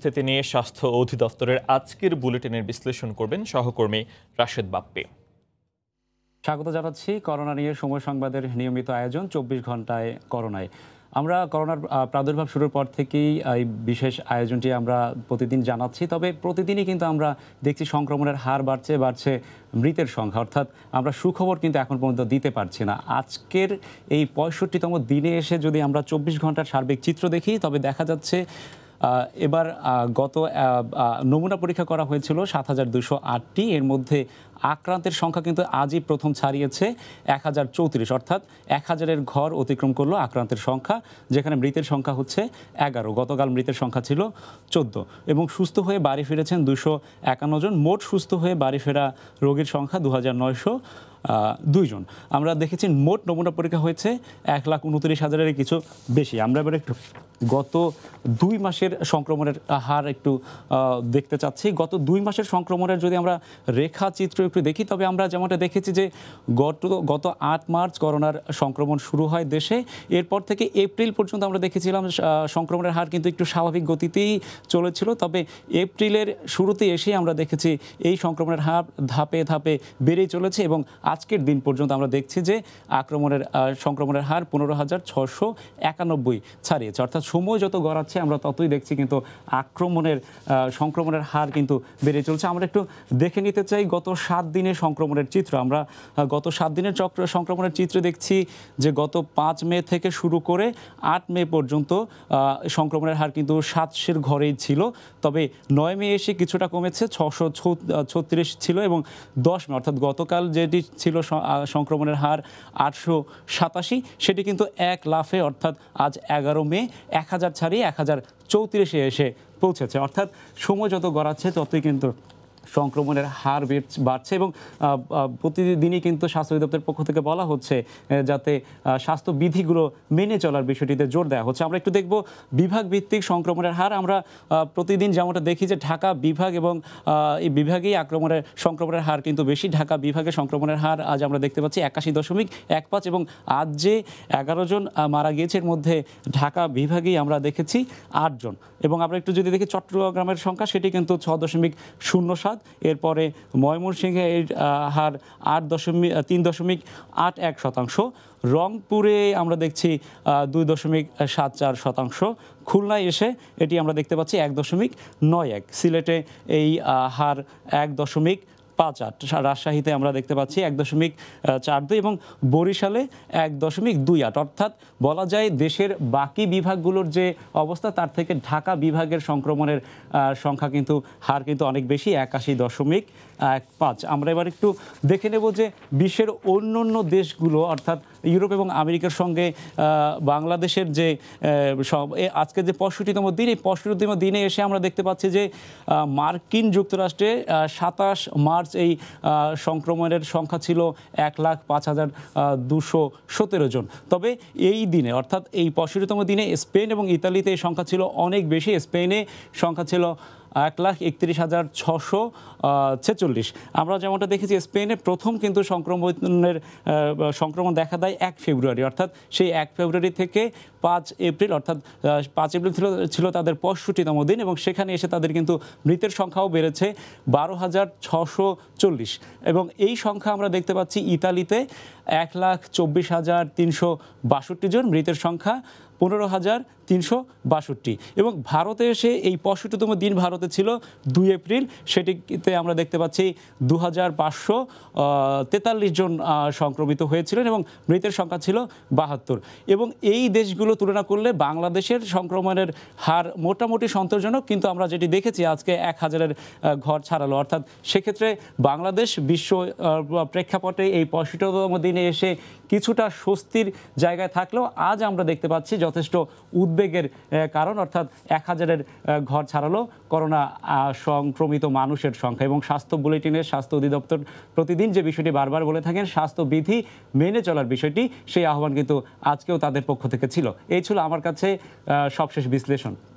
পরিস্থিতি নিয়ে স্বাস্থ্য অধিদপ্তরের আজকের বুলেটিনের বিশ্লেষণ করবেন সহকর্মী রাশেদ বাপ্পে স্বাগত জানাচ্ছি করোনা নিয়ে সময় সংবাদের নিয়মিত আয়োজন চব্বিশ ঘন্টায় করোনায় আমরা করোনার প্রাদুর্ভাব শুরুর পর থেকেই এই বিশেষ আয়োজনটি আমরা প্রতিদিন জানাচ্ছি তবে প্রতিদিনই কিন্তু আমরা দেখছি সংক্রমণের হার বাড়ছে বাড়ছে মৃতের সংখ্যা অর্থাৎ আমরা সুখবর কিন্তু এখন পর্যন্ত দিতে পারছি না আজকের এই পঁয়ষট্টিতম দিনে এসে যদি আমরা চব্বিশ ঘন্টার সার্বিক চিত্র দেখি তবে দেখা যাচ্ছে এবার গত নমুনা পরীক্ষা করা হয়েছিল সাত হাজার দুশো আটটি এর মধ্যে আক্রান্তের সংখ্যা কিন্তু আজই প্রথম ছাড়িয়েছে এক হাজার চৌত্রিশ অর্থাৎ এক হাজারের ঘর অতিক্রম করলো আক্রান্তের সংখ্যা যেখানে মৃতের সংখ্যা হচ্ছে এগারো গতকাল মৃতের সংখ্যা ছিল চোদ্দ এবং সুস্থ হয়ে বাড়ি ফিরেছেন দুশো একান্ন জন মোট সুস্থ হয়ে বাড়ি ফেরা রোগীর সংখ্যা দু হাজার নয়শো দুইজন আমরা দেখেছি মোট নমুনা পরীক্ষা হয়েছে এক লাখ উনত্রিশ হাজারের কিছু বেশি আমরা এবার একটু গত দুই মাসের সংক্রমণের হার একটু দেখতে চাচ্ছি গত দুই মাসের সংক্রমণের যদি আমরা রেখা চিত্র একটু দেখি তবে আমরা যেমনটা দেখেছি যে গত গত আট মার্চ করোনার সংক্রমণ শুরু হয় দেশে এরপর থেকে এপ্রিল পর্যন্ত আমরা দেখেছিলাম সংক্রমণের হার কিন্তু একটু স্বাভাবিক গতিতেই চলেছিল তবে এপ্রিলের শুরুতে এসে আমরা দেখেছি এই সংক্রমণের হার ধাপে ধাপে বেড়েই চলেছে এবং আজকের দিন পর্যন্ত আমরা দেখছি যে আক্রমণের সংক্রমণের হার পনেরো হাজার ছশো একানব্বই ছাড়িয়েছে অর্থাৎ সময় যত গড়াচ্ছে আমরা ততই দেখছি কিন্তু আক্রমণের সংক্রমণের হার কিন্তু বেড়ে চলছে আমরা একটু দেখে নিতে চাই গত সাত দিনের সংক্রমণের চিত্র আমরা গত সাত দিনের চক্র সংক্রমণের চিত্র দেখছি যে গত পাঁচ মে থেকে শুরু করে আট মে পর্যন্ত সংক্রমণের হার কিন্তু সাতশের ঘরেই ছিল তবে নয় মে এসে কিছুটা কমেছে ছশো ছত্রিশ ছিল এবং দশ মে অর্থাৎ গতকাল যেটি ছিল সংক্রমণের হার আটশো সাতাশি সেটি কিন্তু এক লাফে অর্থাৎ আজ এগারো মে এক হাজার ছাড়িয়ে এক হাজার চৌত্রিশে এসে পৌঁছেছে অর্থাৎ সময় যত গড়াচ্ছে ততই কিন্তু সংক্রমণের হার বাড়ছে এবং প্রতিদিনই কিন্তু স্বাস্থ্য অধিদপ্তরের পক্ষ থেকে বলা হচ্ছে যাতে স্বাস্থ্যবিধিগুলো মেনে চলার বিষয়টিতে জোর দেওয়া হচ্ছে আমরা একটু দেখব বিভাগ ভিত্তিক সংক্রমণের হার আমরা প্রতিদিন যেমনটা দেখি যে ঢাকা বিভাগ এবং এই বিভাগেই আক্রমণের সংক্রমণের হার কিন্তু বেশি ঢাকা বিভাগে সংক্রমণের হার আজ আমরা দেখতে পাচ্ছি একাশি দশমিক এক পাঁচ এবং আজ যে এগারো জন মারা গিয়েছে এর মধ্যে ঢাকা বিভাগেই আমরা দেখেছি আটজন এবং আমরা একটু যদি দেখি চট্টগ্রামের সংখ্যা সেটি কিন্তু ছ দশমিক শূন্য সাত সাত এরপরে ময়মনসিংহের এর হার আট দশমিক তিন দশমিক আট এক শতাংশ রংপুরে আমরা দেখছি দুই দশমিক সাত চার শতাংশ খুলনায় এসে এটি আমরা দেখতে পাচ্ছি এক দশমিক নয় এক সিলেটে এই হার এক দশমিক পাঁচ আট রাজশাহীতে আমরা দেখতে পাচ্ছি এক দশমিক চার দুই এবং বরিশালে এক দশমিক দুই আট অর্থাৎ বলা যায় দেশের বাকি বিভাগগুলোর যে অবস্থা তার থেকে ঢাকা বিভাগের সংক্রমণের সংখ্যা কিন্তু হার কিন্তু অনেক বেশি একাশি দশমিক এক পাঁচ আমরা এবার একটু দেখে নেব যে বিশ্বের অন্য অন্য দেশগুলো অর্থাৎ ইউরোপ এবং আমেরিকার সঙ্গে বাংলাদেশের যে আজকে যে পঁয়ষট্টিতম দিন এই পঁয়ষট্টিতম দিনে এসে আমরা দেখতে পাচ্ছি যে মার্কিন যুক্তরাষ্ট্রে সাতাশ মার্চ এই সংক্রমণের সংখ্যা ছিল এক লাখ পাঁচ হাজার দুশো সতেরো জন তবে এই দিনে অর্থাৎ এই পঁয়ষট্টিতম দিনে স্পেন এবং ইতালিতে এই সংখ্যা ছিল অনেক বেশি স্পেনে সংখ্যা ছিল এক লাখ একত্রিশ হাজার ছশো ছেচল্লিশ আমরা যেমনটা দেখেছি স্পেনে প্রথম কিন্তু সংক্রমণের সংক্রমণ দেখা দেয় এক ফেব্রুয়ারি অর্থাৎ সেই এক ফেব্রুয়ারি থেকে পাঁচ এপ্রিল অর্থাৎ পাঁচ এপ্রিল ছিল ছিল তাদের পঁয়ষট্টিতম দিন এবং সেখানে এসে তাদের কিন্তু মৃতের সংখ্যাও বেড়েছে বারো হাজার ছশো চল্লিশ এবং এই সংখ্যা আমরা দেখতে পাচ্ছি ইতালিতে এক লাখ চব্বিশ হাজার তিনশো বাষট্টি জন মৃতের সংখ্যা পনেরো হাজার তিনশো বাষট্টি এবং ভারতে এসে এই পঁয়ষট্টিতম দিন ভারতে ছিল দুই এপ্রিল সেটিতে আমরা দেখতে পাচ্ছি দু হাজার পাঁচশো তেতাল্লিশ জন সংক্রমিত হয়েছিলেন এবং মৃতের সংখ্যা ছিল বাহাত্তর এবং এই দেশগুলো তুলনা করলে বাংলাদেশের সংক্রমণের হার মোটামুটি সন্তোষজনক কিন্তু আমরা যেটি দেখেছি আজকে এক হাজারের ঘর ছাড়ালো অর্থাৎ সেক্ষেত্রে বাংলাদেশ বিশ্ব প্রেক্ষাপটে এই পঁয়ষট্টিতম দিনে এসে কিছুটা স্বস্তির জায়গায় থাকলেও আজ আমরা দেখতে পাচ্ছি যথেষ্ট উদ্বেগের কারণ অর্থাৎ এক হাজারের ঘর ছাড়ালো করোনা সংক্রমিত মানুষের সংখ্যা এবং স্বাস্থ্য বুলেটিনের স্বাস্থ্য অধিদপ্তর প্রতিদিন যে বিষয়টি বারবার বলে থাকেন স্বাস্থ্যবিধি মেনে চলার বিষয়টি সেই আহ্বান কিন্তু আজকেও তাদের পক্ষ থেকে ছিল এই ছিল আমার কাছে সবশেষ বিশ্লেষণ